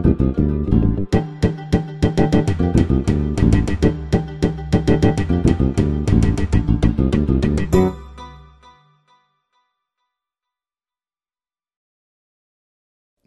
Thank you.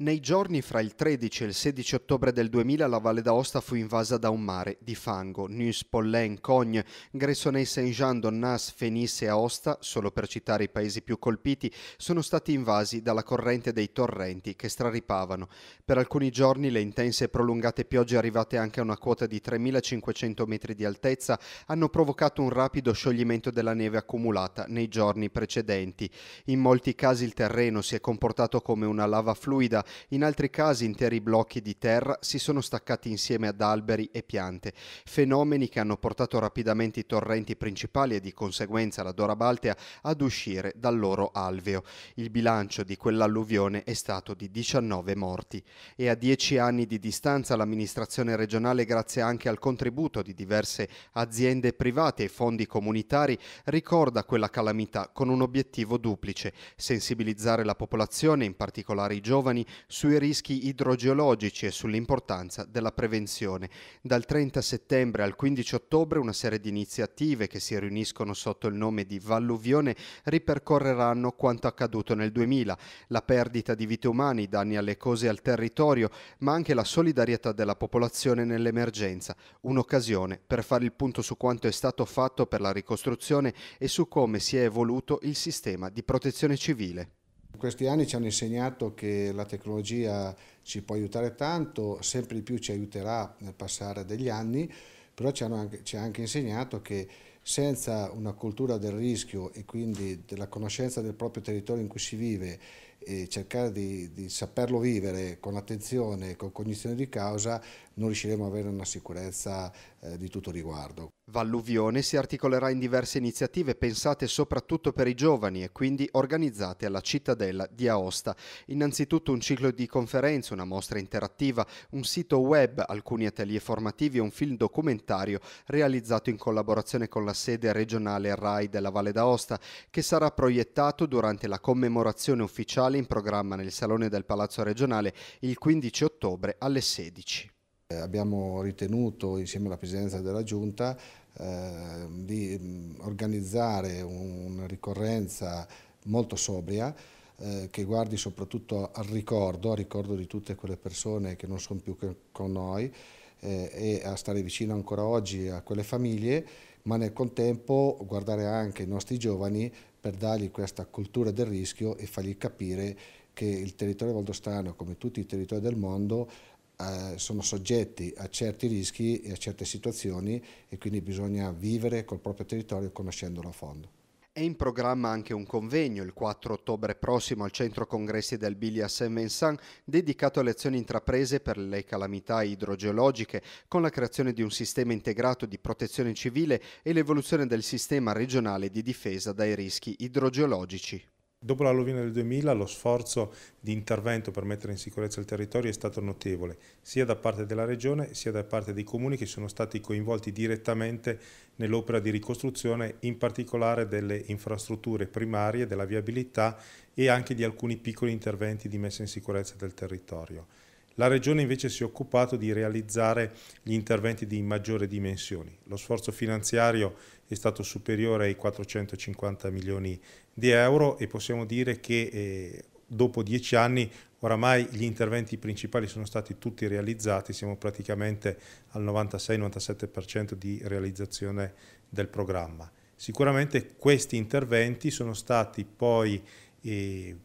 Nei giorni fra il 13 e il 16 ottobre del 2000 la Valle d'Aosta fu invasa da un mare di fango. Nus, Pollen, Cogne, Gressoney Saint-Jean, Donnas, Fenice e Aosta, solo per citare i paesi più colpiti, sono stati invasi dalla corrente dei torrenti che straripavano. Per alcuni giorni le intense e prolungate piogge arrivate anche a una quota di 3500 metri di altezza hanno provocato un rapido scioglimento della neve accumulata nei giorni precedenti. In molti casi il terreno si è comportato come una lava fluida in altri casi interi blocchi di terra si sono staccati insieme ad alberi e piante, fenomeni che hanno portato rapidamente i torrenti principali e di conseguenza la Dora Baltea ad uscire dal loro alveo. Il bilancio di quell'alluvione è stato di 19 morti e a 10 anni di distanza l'amministrazione regionale, grazie anche al contributo di diverse aziende private e fondi comunitari, ricorda quella calamità con un obiettivo duplice, sensibilizzare la popolazione, in particolare i giovani, sui rischi idrogeologici e sull'importanza della prevenzione. Dal 30 settembre al 15 ottobre una serie di iniziative che si riuniscono sotto il nome di Valluvione ripercorreranno quanto accaduto nel 2000, la perdita di vite umane, i danni alle cose e al territorio, ma anche la solidarietà della popolazione nell'emergenza, un'occasione per fare il punto su quanto è stato fatto per la ricostruzione e su come si è evoluto il sistema di protezione civile questi anni ci hanno insegnato che la tecnologia ci può aiutare tanto, sempre di più ci aiuterà nel passare degli anni, però ci, hanno anche, ci ha anche insegnato che senza una cultura del rischio e quindi della conoscenza del proprio territorio in cui si vive e cercare di, di saperlo vivere con attenzione, e con cognizione di causa, non riusciremo ad avere una sicurezza eh, di tutto riguardo. Valluvione si articolerà in diverse iniziative pensate soprattutto per i giovani e quindi organizzate alla cittadella di Aosta. Innanzitutto un ciclo di conferenze, una mostra interattiva, un sito web, alcuni atelier formativi e un film documentario realizzato in collaborazione con la sede regionale RAI della Valle d'Aosta che sarà proiettato durante la commemorazione ufficiale in programma nel Salone del Palazzo regionale il 15 ottobre alle 16. Eh, abbiamo ritenuto insieme alla Presidenza della Giunta eh, di mm, organizzare una ricorrenza molto sobria eh, che guardi soprattutto al ricordo, al ricordo di tutte quelle persone che non sono più con noi eh, e a stare vicino ancora oggi a quelle famiglie ma nel contempo guardare anche i nostri giovani per dargli questa cultura del rischio e fargli capire che il territorio valdostano, come tutti i territori del mondo, eh, sono soggetti a certi rischi e a certe situazioni e quindi bisogna vivere col proprio territorio conoscendolo a fondo. È in programma anche un convegno il 4 ottobre prossimo al Centro Congressi del Bilia Saint-Vincent dedicato alle azioni intraprese per le calamità idrogeologiche con la creazione di un sistema integrato di protezione civile e l'evoluzione del sistema regionale di difesa dai rischi idrogeologici. Dopo l'alluvione del 2000 lo sforzo di intervento per mettere in sicurezza il territorio è stato notevole, sia da parte della Regione sia da parte dei comuni che sono stati coinvolti direttamente nell'opera di ricostruzione, in particolare delle infrastrutture primarie, della viabilità e anche di alcuni piccoli interventi di messa in sicurezza del territorio. La Regione invece si è occupato di realizzare gli interventi di maggiore dimensioni. Lo sforzo finanziario è stato superiore ai 450 milioni di euro e possiamo dire che eh, dopo dieci anni oramai gli interventi principali sono stati tutti realizzati, siamo praticamente al 96-97% di realizzazione del programma. Sicuramente questi interventi sono stati poi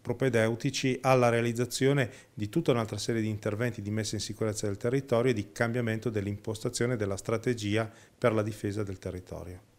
propedeutici alla realizzazione di tutta un'altra serie di interventi di messa in sicurezza del territorio e di cambiamento dell'impostazione della strategia per la difesa del territorio.